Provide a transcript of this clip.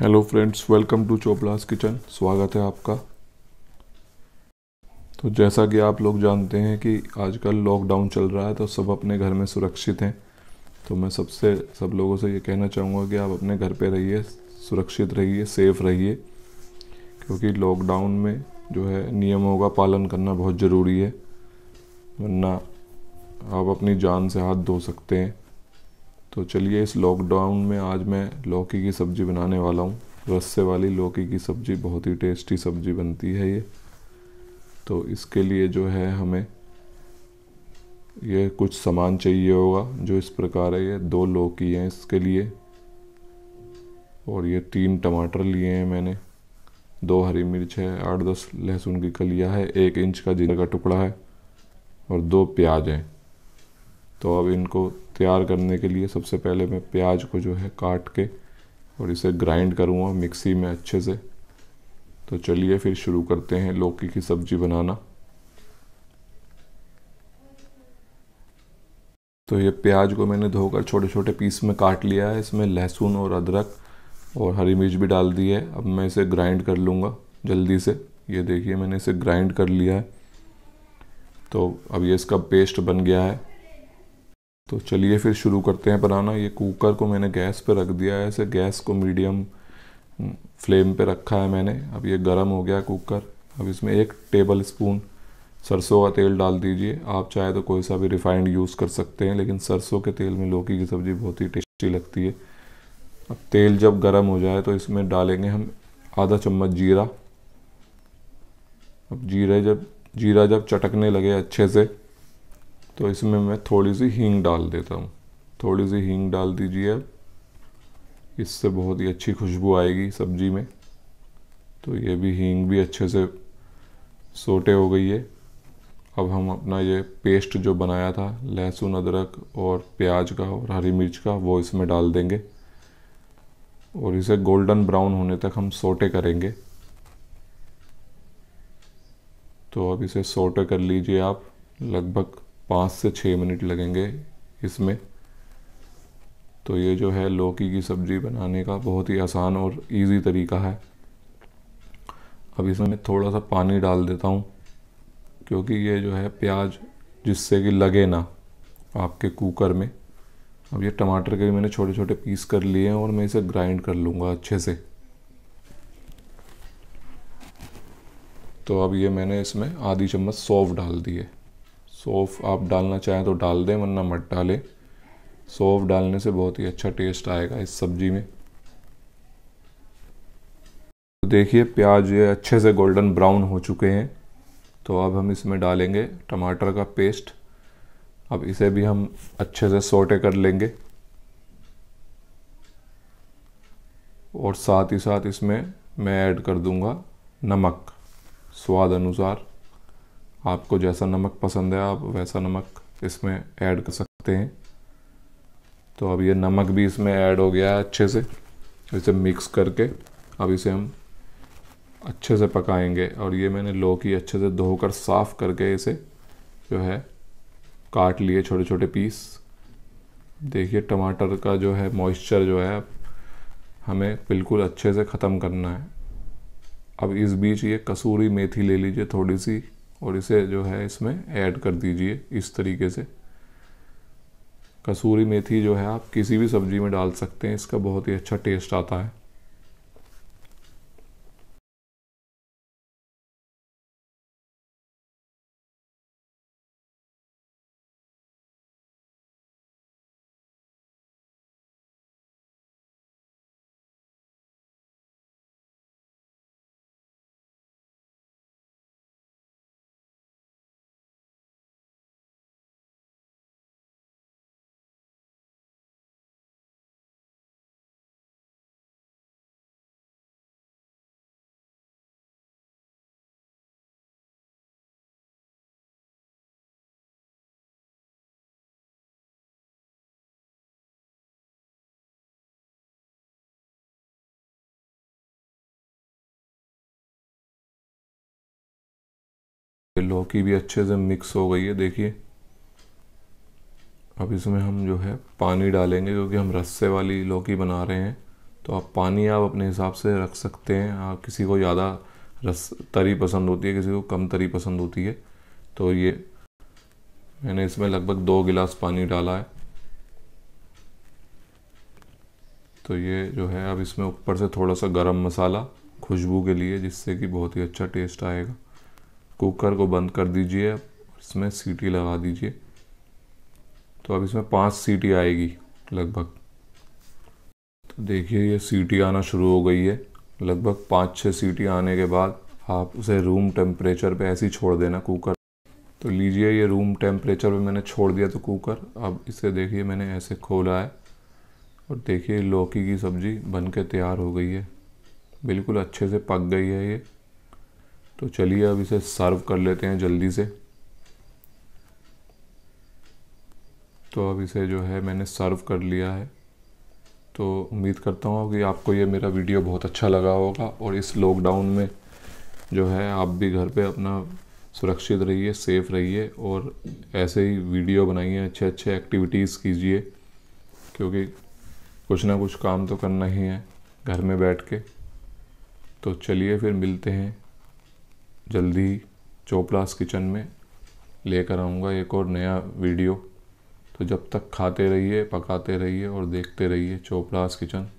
hello friends welcome to चोपलास kitchen स्वागत है आपका तो जैसा कि आप लोग जानते हैं कि आजकल लॉकडाउन चल रहा है तो सब अपने घर में सुरक्षित हैं तो मैं सबसे सब लोगों से ये कहना चाहूँगा कि आप अपने घर पे रहिए सुरक्षित रहिए सेफ रहिए क्योंकि लॉकडाउन में जो है नियमों का पालन करना बहुत ज़रूरी है वरना आप अपनी जान से हाथ धो सकते हैं तो चलिए इस लॉकडाउन में आज मैं लौकी की सब्ज़ी बनाने वाला हूँ रस्से वाली लौकी की सब्ज़ी बहुत ही टेस्टी सब्ज़ी बनती है ये तो इसके लिए जो है हमें ये कुछ सामान चाहिए होगा जो इस प्रकार है ये दो लौकी हैं इसके लिए और ये तीन टमाटर लिए हैं मैंने दो हरी मिर्च है आठ दस लहसुन की कलिया है एक इंच का जीरा का टुकड़ा है और दो प्याज हैं तो अब इनको तैयार करने के लिए सबसे पहले मैं प्याज को जो है काट के और इसे ग्राइंड करूँगा मिक्सी में अच्छे से तो चलिए फिर शुरू करते हैं लौकी की सब्ज़ी बनाना तो ये प्याज को मैंने धोकर छोटे छोटे पीस में काट लिया है इसमें लहसुन और अदरक और हरी मिर्च भी डाल दी है अब मैं इसे ग्राइंड कर लूँगा जल्दी से ये देखिए मैंने इसे ग्राइंड कर लिया है तो अब ये इसका पेस्ट बन गया है तो चलिए फिर शुरू करते हैं बनाना ये कुकर को मैंने गैस पर रख दिया है ऐसे गैस को मीडियम हम्म, फ्लेम पे रखा है मैंने अब ये गर्म हो गया कुकर अब इसमें एक टेबल स्पून सरसों का तेल डाल दीजिए आप चाहे तो कोई सा भी रिफाइंड यूज़ कर सकते हैं लेकिन सरसों के तेल में लौकी की सब्ज़ी बहुत ही टेस्टी लगती है अब तेल जब गर्म हो जाए तो इसमें डालेंगे हम आधा चम्मच जीरा अब जीरा जब जीरा जब चटकने लगे अच्छे से तो इसमें मैं थोड़ी सी हींग डाल देता हूँ थोड़ी सी हींग डाल दीजिए अब इससे बहुत ही अच्छी खुशबू आएगी सब्जी में तो ये भी हींग भी अच्छे से सोटे हो गई है अब हम अपना ये पेस्ट जो बनाया था लहसुन अदरक और प्याज का और हरी मिर्च का वो इसमें डाल देंगे और इसे गोल्डन ब्राउन होने तक हम सोटे करेंगे तो अब इसे सोटे कर लीजिए आप लगभग पाँच से छः मिनट लगेंगे इसमें तो ये जो है लौकी की सब्ज़ी बनाने का बहुत ही आसान और इजी तरीका है अब इसमें मैं थोड़ा सा पानी डाल देता हूँ क्योंकि ये जो है प्याज जिससे कि लगे ना आपके कुकर में अब ये टमाटर के भी मैंने छोटे छोटे पीस कर लिए हैं और मैं इसे ग्राइंड कर लूँगा अच्छे से तो अब ये मैंने इसमें आधी चम्मच सौफ डाल दिए सौफ आप डालना चाहें तो डाल दें वरना मत डालें सौफ डालने से बहुत ही अच्छा टेस्ट आएगा इस सब्जी में तो देखिए प्याज ये अच्छे से गोल्डन ब्राउन हो चुके हैं तो अब हम इसमें डालेंगे टमाटर का पेस्ट अब इसे भी हम अच्छे से सोटे कर लेंगे और साथ ही साथ इसमें मैं ऐड कर दूंगा नमक स्वाद अनुसार आपको जैसा नमक पसंद है आप वैसा नमक इसमें ऐड कर सकते हैं तो अब ये नमक भी इसमें ऐड हो गया है अच्छे से इसे मिक्स करके अब इसे हम अच्छे से पकाएंगे और ये मैंने लौकी अच्छे से धोकर साफ़ करके इसे जो है काट लिए छोटे छोटे पीस देखिए टमाटर का जो है मॉइस्चर जो है हमें बिल्कुल अच्छे से ख़त्म करना है अब इस बीच ये कसूरी मेथी ले लीजिए थोड़ी सी और इसे जो है इसमें ऐड कर दीजिए इस तरीके से कसूरी मेथी जो है आप किसी भी सब्ज़ी में डाल सकते हैं इसका बहुत ही अच्छा टेस्ट आता है लौकी भी अच्छे से मिक्स हो गई है देखिए अब इसमें हम जो है पानी डालेंगे क्योंकि हम रस्से वाली लौकी बना रहे हैं तो आप पानी आप अपने हिसाब से रख सकते हैं आप हाँ, किसी को ज़्यादा रस तरी पसंद होती है किसी को कम तरी पसंद होती है तो ये मैंने इसमें लगभग दो गिलास पानी डाला है तो ये जो है अब इसमें ऊपर से थोड़ा सा गरम मसाला खुशबू के लिए जिससे कि बहुत ही अच्छा टेस्ट आएगा कुकर को बंद कर दीजिए इसमें सीटी लगा दीजिए तो अब इसमें पांच सीटी आएगी लगभग तो देखिए ये सीटी आना शुरू हो गई है लगभग पाँच छः सीटी आने के बाद आप उसे रूम टेम्परेचर पे ऐसे ही छोड़ देना कुकर तो लीजिए ये रूम टेम्परेचर पे मैंने छोड़ दिया तो कुकर अब इसे देखिए मैंने ऐसे खोला है और देखिए लौकी की सब्ज़ी बन के तैयार हो गई है बिल्कुल अच्छे से पक गई है ये तो चलिए अब इसे सर्व कर लेते हैं जल्दी से तो अब इसे जो है मैंने सर्व कर लिया है तो उम्मीद करता हूँ कि आपको ये मेरा वीडियो बहुत अच्छा लगा होगा और इस लॉकडाउन में जो है आप भी घर पे अपना सुरक्षित रहिए सेफ़ रहिए और ऐसे ही वीडियो बनाइए अच्छे अच्छे एक्टिविटीज़ कीजिए क्योंकि कुछ ना कुछ काम तो करना ही है घर में बैठ के तो चलिए फिर मिलते हैं जल्दी चोपलास किचन में लेकर आऊँगा एक और नया वीडियो तो जब तक खाते रहिए पकाते रहिए और देखते रहिए चोपलास किचन